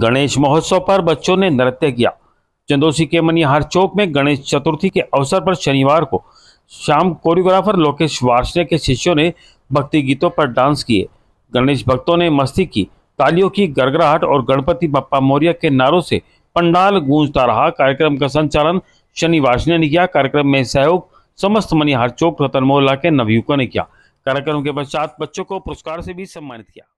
गणेश महोत्सव पर बच्चों ने नृत्य किया चंदोसी के मनिहार चौक में गणेश चतुर्थी के अवसर पर शनिवार को शाम कोरियोग्राफर लोकेश वार्षण के शिष्यों ने भक्ति गीतों पर डांस किए गणेश भक्तों ने मस्ती की तालियों की गड़गड़ाहट और गणपति बप्पा मौर्य के नारों से पंडाल गूंजता रहा कार्यक्रम का संचालन शनिवार ने किया कार्यक्रम में सहयोग समस्त मनिहार चौक रतन मोहल्ला के नवयुवकों ने किया कार्यक्रम के पश्चात बच्चों को पुरस्कार से भी सम्मानित किया